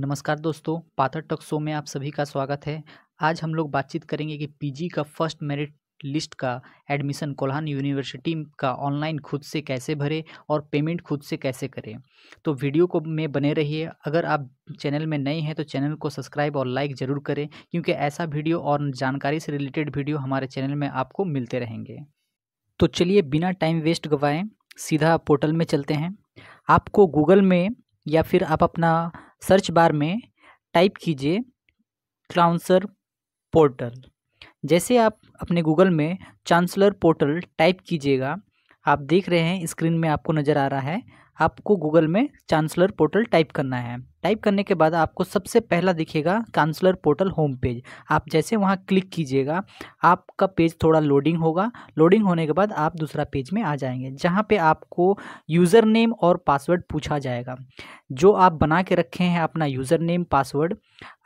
नमस्कार दोस्तों पाथर टॉक शो में आप सभी का स्वागत है आज हम लोग बातचीत करेंगे कि पीजी का फर्स्ट मेरिट लिस्ट का एडमिशन कोल्हान यूनिवर्सिटी का ऑनलाइन खुद से कैसे भरें और पेमेंट खुद से कैसे करें तो वीडियो को में बने रहिए अगर आप चैनल में नए हैं तो चैनल को सब्सक्राइब और लाइक ज़रूर करें क्योंकि ऐसा वीडियो और जानकारी से रिलेटेड वीडियो हमारे चैनल में आपको मिलते रहेंगे तो चलिए बिना टाइम वेस्ट गवाएँ सीधा पोर्टल में चलते हैं आपको गूगल में या फिर आप अपना सर्च बार में टाइप कीजिए क्लाउंसर पोर्टल जैसे आप अपने गूगल में चांसलर पोर्टल टाइप कीजिएगा आप देख रहे हैं स्क्रीन में आपको नज़र आ रहा है आपको गूगल में चांसलर पोर्टल टाइप करना है टाइप करने के बाद आपको सबसे पहला दिखेगा काउंसलर पोर्टल होम पेज आप जैसे वहाँ क्लिक कीजिएगा आपका पेज थोड़ा लोडिंग होगा लोडिंग होने के बाद आप दूसरा पेज में आ जाएंगे जहाँ पे आपको यूज़र नेम और पासवर्ड पूछा जाएगा जो आप बना के रखे हैं अपना यूज़र नेम पासवर्ड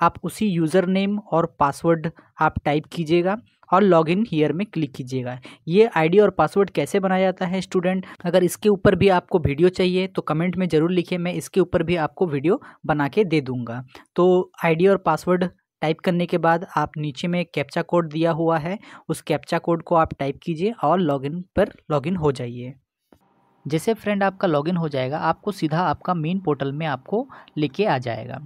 आप उसी यूज़र नेम और पासवर्ड आप टाइप कीजिएगा और लॉग इन हीयर में क्लिक कीजिएगा ये आईडी और पासवर्ड कैसे बनाया जाता है स्टूडेंट अगर इसके ऊपर भी आपको वीडियो चाहिए तो कमेंट में ज़रूर लिखिए मैं इसके ऊपर भी आपको वीडियो बना के दे दूँगा तो आई और पासवर्ड टाइप करने के बाद आप नीचे में कैप्चा कोड दिया हुआ है उस कैप्चा कोड को आप टाइप कीजिए और लॉगिन पर लॉगिन हो जाइए जैसे फ्रेंड आपका लॉगिन हो जाएगा आपको सीधा आपका मेन पोर्टल में आपको लेके आ जाएगा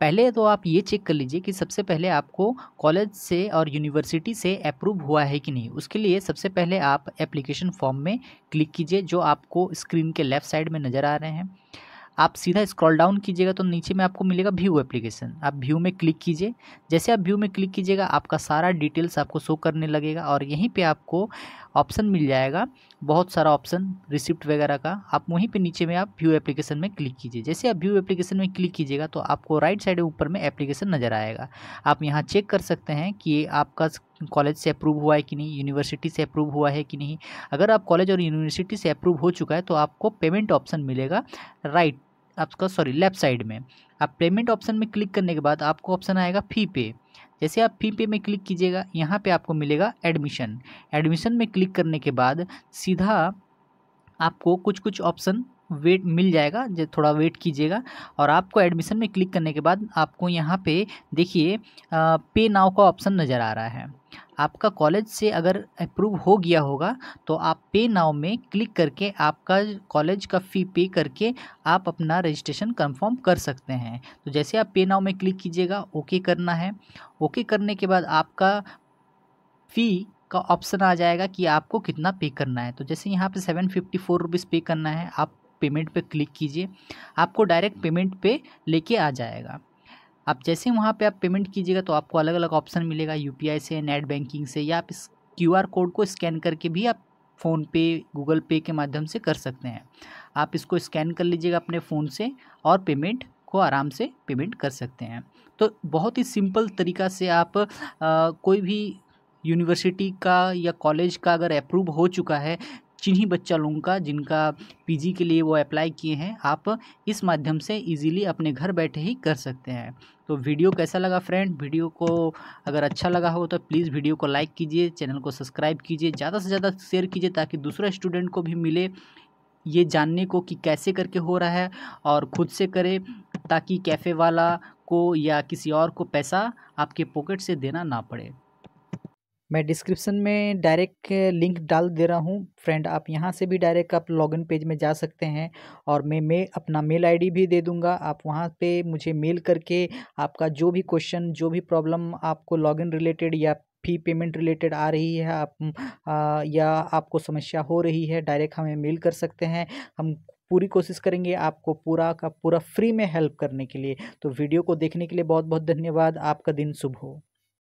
पहले तो आप ये चेक कर लीजिए कि सबसे पहले आपको कॉलेज से और यूनिवर्सिटी से अप्रूव हुआ है कि नहीं उसके लिए सबसे पहले आप एप्लीकेशन फॉर्म में क्लिक कीजिए जो आपको स्क्रीन के लेफ़्ट साइड में नज़र आ रहे हैं आप सीधा स्क्रॉल डाउन कीजिएगा तो नीचे में आपको मिलेगा व्यू एप्लीकेशन आप व्यू में क्लिक कीजिए जैसे आप व्यू में क्लिक कीजिएगा आपका सारा डिटेल्स आपको शो करने लगेगा और यहीं पे आपको ऑप्शन मिल जाएगा बहुत सारा ऑप्शन रिसिप्ट वगैरह का आप वहीं पे नीचे में आप व्यू एप्लीकेशन में क्लिक कीजिए जैसे आप व्यू एप्लीकेशन में क्लिक कीजिएगा तो आपको राइट साइड ऊपर में एप्लीकेशन नज़र आएगा आप यहाँ चेक कर सकते हैं कि आपका कॉलेज से अप्रूव हुआ है कि नहीं यूनिवर्सिटी से अप्रूव हुआ है कि नहीं अगर आप कॉलेज और यूनिवर्सिटी से अप्रूव हो चुका है तो आपको पेमेंट ऑप्शन मिलेगा राइट आपका सॉरी लेफ्ट साइड में आप पेमेंट ऑप्शन में क्लिक करने के बाद आपको ऑप्शन आएगा फ़ी पे जैसे आप फी पे में क्लिक कीजिएगा यहाँ पे आपको मिलेगा एडमिशन एडमिशन में क्लिक करने के बाद सीधा आपको कुछ कुछ ऑप्शन वेट मिल जाएगा जो थोड़ा वेट कीजिएगा और आपको एडमिशन में क्लिक करने के बाद आपको यहाँ पे देखिए पे नाव का ऑप्शन नज़र आ रहा है आपका कॉलेज से अगर अप्रूव हो गया होगा तो आप पे नाव में क्लिक करके आपका कॉलेज का फ़ी पे करके आप अपना रजिस्ट्रेशन कंफर्म कर सकते हैं तो जैसे आप पे नाव में क्लिक कीजिएगा ओके करना है ओके करने के बाद आपका फ़ी का ऑप्शन आ जाएगा कि आपको कितना पे करना है तो जैसे यहाँ पे सेवन फिफ्टी फोर रुपीज़ पे करना है आप पेमेंट पे क्लिक कीजिए आपको डायरेक्ट पेमेंट पे लेके आ जाएगा आप जैसे वहाँ पे आप पेमेंट कीजिएगा तो आपको अलग अलग ऑप्शन मिलेगा यू से नेट बैंकिंग से या आप इस क्यू कोड को स्कैन करके भी आप फ़ोनपे गूगल पे के माध्यम से कर सकते हैं आप इसको स्कैन कर लीजिएगा अपने फ़ोन से और पेमेंट को आराम से पेमेंट कर सकते हैं तो बहुत ही सिंपल तरीका से आप आ, कोई भी यूनिवर्सिटी का या कॉलेज का अगर अप्रूव हो चुका है जिन्हीं बच्चा लोगों का जिनका पीजी के लिए वो अप्लाई किए हैं आप इस माध्यम से इजीली अपने घर बैठे ही कर सकते हैं तो वीडियो कैसा लगा फ्रेंड वीडियो को अगर अच्छा लगा हो तो प्लीज़ वीडियो को लाइक कीजिए चैनल को सब्सक्राइब कीजिए ज़्यादा से ज़्यादा शेयर कीजिए ताकि दूसरा स्टूडेंट को भी मिले ये जानने को कि कैसे करके हो रहा है और खुद से करे ताकि कैफ़े वाला को या किसी और को पैसा आपके पॉकेट से देना ना पड़े मैं डिस्क्रिप्शन में डायरेक्ट लिंक डाल दे रहा हूँ फ्रेंड आप यहाँ से भी डायरेक्ट आप लॉगिन पेज में जा सकते हैं और मैं मैं अपना मेल आईडी भी दे दूँगा आप वहाँ पे मुझे मेल करके आपका जो भी क्वेश्चन जो भी प्रॉब्लम आपको लॉगिन रिलेटेड या फी पेमेंट रिलेटेड आ रही है आप आ, या आपको समस्या हो रही है डायरेक्ट हमें मेल कर सकते हैं हम पूरी कोशिश करेंगे आपको पूरा का पूरा फ्री में हेल्प करने के लिए तो वीडियो को देखने के लिए बहुत बहुत धन्यवाद आपका दिन शुभ हो